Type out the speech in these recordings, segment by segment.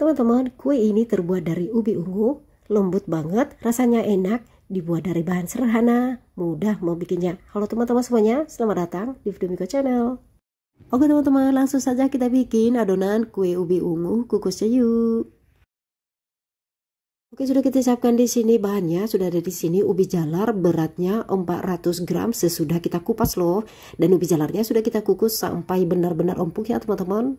Teman-teman, kue ini terbuat dari ubi ungu, lembut banget, rasanya enak, dibuat dari bahan sederhana, mudah mau bikinnya Halo teman-teman semuanya, selamat datang di video Miko Channel. Oke teman-teman, langsung saja kita bikin adonan kue ubi ungu kukus yuk. Oke, sudah kita siapkan di sini bahannya. Sudah ada di sini ubi jalar beratnya 400 gram sesudah kita kupas loh. Dan ubi jalarnya sudah kita kukus sampai benar-benar empuk ya teman-teman.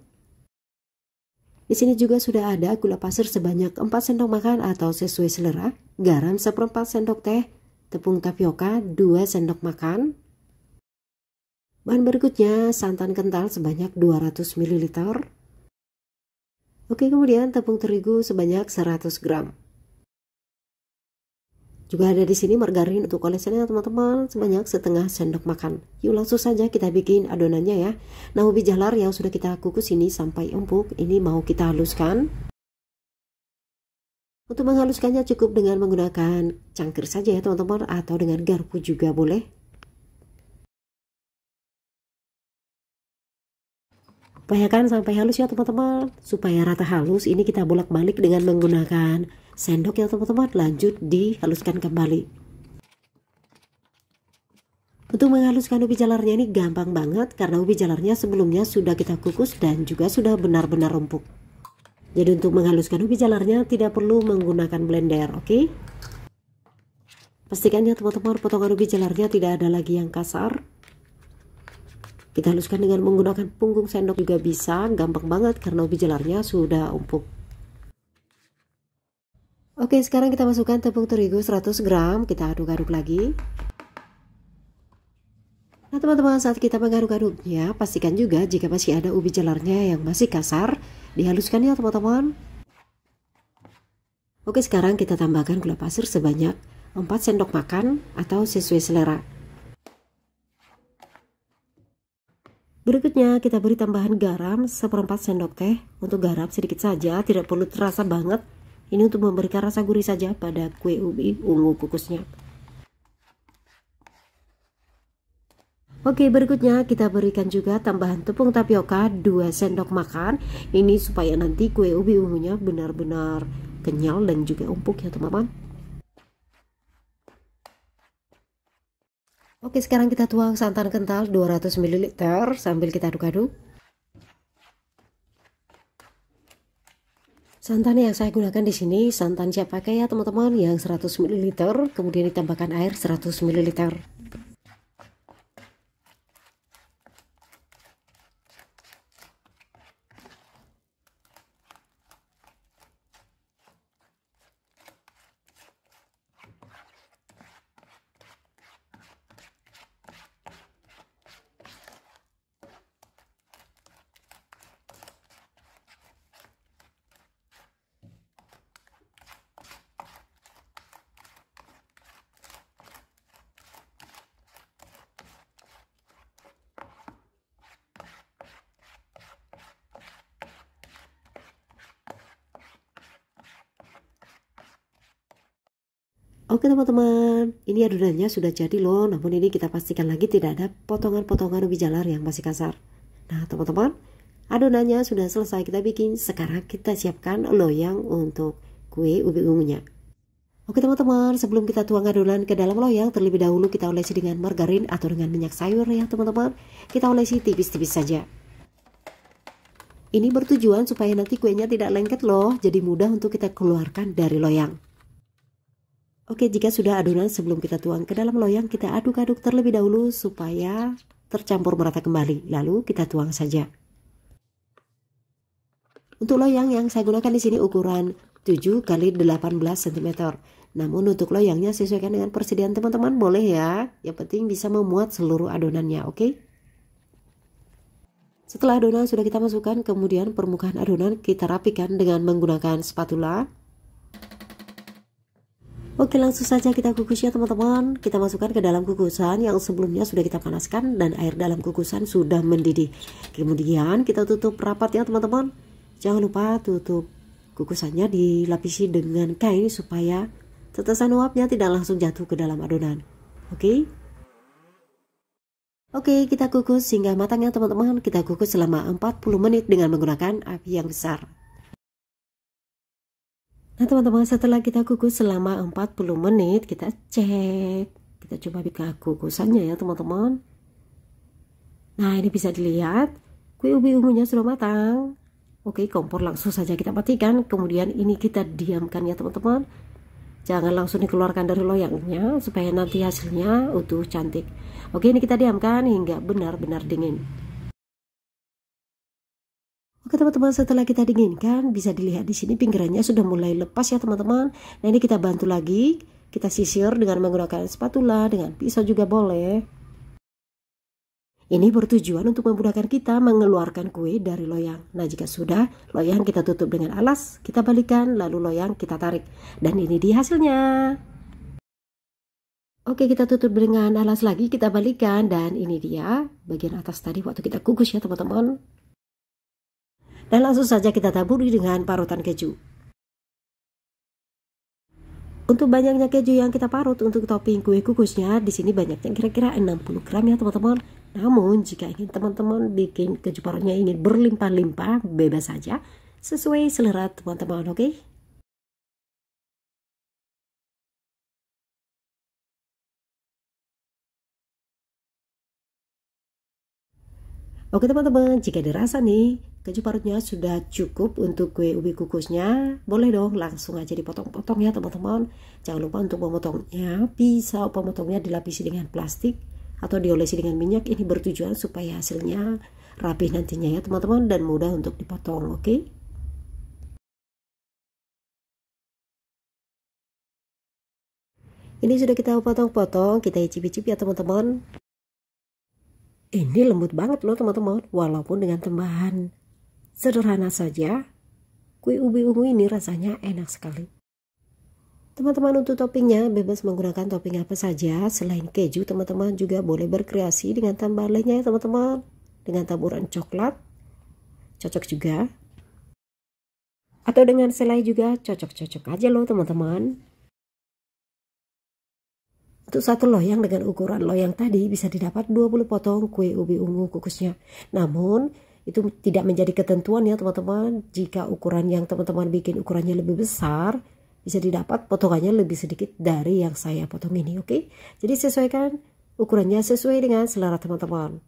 Di sini juga sudah ada gula pasir sebanyak 4 sendok makan atau sesuai selera, garam seperempat sendok teh, tepung tapioka 2 sendok makan. Bahan berikutnya santan kental sebanyak 200 ml. Oke, kemudian tepung terigu sebanyak 100 gram. Juga ada di sini margarin untuk kolesterolnya teman-teman sebanyak setengah sendok makan. Yuk langsung saja kita bikin adonannya ya. Nah ubi jalar yang sudah kita kukus ini sampai empuk ini mau kita haluskan. Untuk menghaluskannya cukup dengan menggunakan cangkir saja ya teman-teman atau dengan garpu juga boleh. Upayakan sampai halus ya teman-teman. Supaya rata halus ini kita bolak-balik dengan menggunakan sendok ya teman-teman. Lanjut dihaluskan kembali. Untuk menghaluskan ubi jalarnya ini gampang banget karena ubi jalarnya sebelumnya sudah kita kukus dan juga sudah benar-benar empuk. Jadi untuk menghaluskan ubi jalarnya tidak perlu menggunakan blender, oke? Okay? Pastikan ya teman-teman potongan ubi jalarnya tidak ada lagi yang kasar kita haluskan dengan menggunakan punggung sendok juga bisa, gampang banget karena ubi jelarnya sudah empuk. Oke, sekarang kita masukkan tepung terigu 100 gram, kita aduk-aduk lagi. Nah teman-teman saat kita mengaduk-aduknya pastikan juga jika masih ada ubi jelarnya yang masih kasar dihaluskan ya teman-teman. Oke sekarang kita tambahkan gula pasir sebanyak 4 sendok makan atau sesuai selera. Berikutnya kita beri tambahan garam seperempat sendok teh Untuk garam sedikit saja tidak perlu terasa banget Ini untuk memberikan rasa gurih saja pada kue ubi ungu kukusnya Oke berikutnya kita berikan juga tambahan tepung tapioka 2 sendok makan Ini supaya nanti kue ubi ungunya benar-benar kenyal dan juga empuk ya teman-teman Oke, sekarang kita tuang santan kental 200 ml sambil kita aduk-aduk. Santan yang saya gunakan di sini santan siap pakai ya teman-teman yang 100 ml, kemudian ditambahkan air 100 ml. Oke teman-teman, ini adonannya sudah jadi loh, namun ini kita pastikan lagi tidak ada potongan-potongan ubi jalar yang masih kasar. Nah teman-teman, adonannya sudah selesai kita bikin, sekarang kita siapkan loyang untuk kue ubi ungunya. Oke teman-teman, sebelum kita tuang adonan ke dalam loyang, terlebih dahulu kita olesi dengan margarin atau dengan minyak sayur ya teman-teman. Kita olesi tipis-tipis saja. Ini bertujuan supaya nanti kuenya tidak lengket loh, jadi mudah untuk kita keluarkan dari loyang. Oke, jika sudah adonan sebelum kita tuang ke dalam loyang, kita aduk-aduk terlebih dahulu supaya tercampur merata kembali. Lalu kita tuang saja. Untuk loyang yang saya gunakan di sini ukuran 7 x 18 cm. Namun untuk loyangnya sesuaikan dengan persediaan teman-teman boleh ya. Yang penting bisa memuat seluruh adonannya, oke? Setelah adonan sudah kita masukkan, kemudian permukaan adonan kita rapikan dengan menggunakan spatula. Oke langsung saja kita kukus ya teman-teman Kita masukkan ke dalam kukusan yang sebelumnya sudah kita panaskan Dan air dalam kukusan sudah mendidih Kemudian kita tutup rapat ya teman-teman Jangan lupa tutup kukusannya dilapisi dengan kain supaya tetesan uapnya tidak langsung jatuh ke dalam adonan Oke Oke kita kukus hingga matang ya teman-teman Kita kukus selama 40 menit dengan menggunakan api yang besar Nah teman-teman setelah kita kukus selama 40 menit kita cek. Kita coba buka kukusannya ya teman-teman. Nah ini bisa dilihat kue ubi ungunya sudah matang. Oke kompor langsung saja kita matikan. Kemudian ini kita diamkan ya teman-teman. Jangan langsung dikeluarkan dari loyangnya supaya nanti hasilnya utuh cantik. Oke ini kita diamkan hingga benar-benar dingin. Oke teman-teman setelah kita dinginkan bisa dilihat di sini pinggirannya sudah mulai lepas ya teman-teman. Nah ini kita bantu lagi kita sisir dengan menggunakan spatula dengan pisau juga boleh. Ini bertujuan untuk memudahkan kita mengeluarkan kue dari loyang. Nah, jika sudah, loyang kita tutup dengan alas, kita balikan, lalu loyang kita tarik. Dan ini dia hasilnya. Oke, kita tutup dengan alas lagi, kita balikan. Dan ini dia bagian atas tadi waktu kita kukus ya, teman-teman dan langsung saja kita taburi dengan parutan keju. Untuk banyaknya keju yang kita parut untuk topping kue kukusnya, di sini banyaknya kira-kira 60 gram ya teman-teman. Namun jika ingin teman-teman bikin keju parutnya ingin berlimpah-limpah, bebas saja sesuai selera teman-teman, oke? okay? Oke teman-teman, jika dirasa nih keju parutnya sudah cukup untuk kue ubi kukusnya, boleh dong langsung aja dipotong-potong ya teman-teman. Jangan lupa untuk memotongnya, pisau pemotongnya dilapisi dengan plastik atau diolesi dengan minyak. Ini bertujuan supaya hasilnya rapih nantinya ya teman-teman dan mudah untuk dipotong, oke? Ini sudah kita potong-potong, kita icip-icip ya teman-teman. Ini lembut banget loh teman-teman, walaupun dengan tambahan sederhana saja, kue ubi ungu ini rasanya enak sekali. Teman-teman untuk toppingnya bebas menggunakan topping apa saja selain keju teman-teman juga boleh berkreasi dengan tambah lainnya ya teman-teman dengan taburan coklat cocok juga atau dengan selai juga cocok-cocok aja loh teman-teman untuk satu loyang dengan ukuran loyang tadi bisa didapat 20 potong kue ubi ungu kukusnya. Namun, itu tidak menjadi ketentuan ya teman-teman. Jika ukuran yang teman-teman bikin ukurannya lebih besar, bisa didapat potongannya lebih sedikit dari yang saya potong ini, oke? Okay? Jadi sesuaikan ukurannya sesuai dengan selera teman-teman.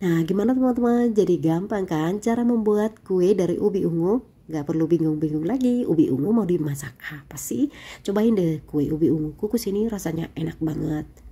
Nah, gimana teman-teman? Jadi gampang kan cara membuat kue dari ubi ungu? nggak perlu bingung-bingung lagi ubi ungu mau dimasak apa sih cobain deh kue ubi ungu kukus ini rasanya enak banget